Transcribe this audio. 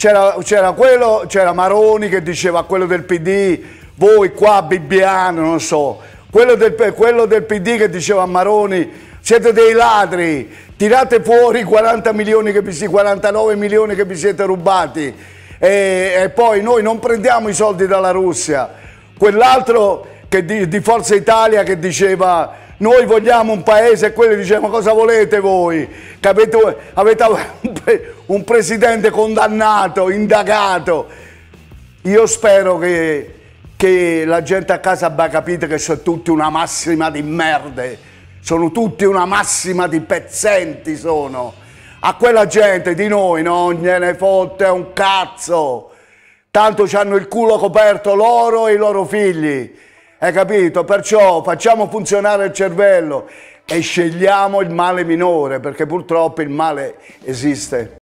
C'era, quello, c'era Maroni che diceva quello del PD, voi qua Bibbiano, non so, quello del, quello del PD che diceva a Maroni siete dei ladri, tirate fuori i 40 milioni che vi, 49 milioni che vi siete rubati e, e, poi noi non prendiamo i soldi dalla Russia. Quell'altro di, di Forza Italia che diceva noi vogliamo un paese, e quelli dicevano cosa volete voi? Capito? Avete un presidente condannato, indagato. Io spero che, che la gente a casa abbia capito che sono tutti una massima di merde, sono tutti una massima di pezzenti sono. A quella gente di noi non gliene fotte un cazzo. Tanto ci hanno il culo coperto loro e i loro figli. Hai capito? Perciò facciamo funzionare il cervello e scegliamo il male minore, perché purtroppo il male esiste.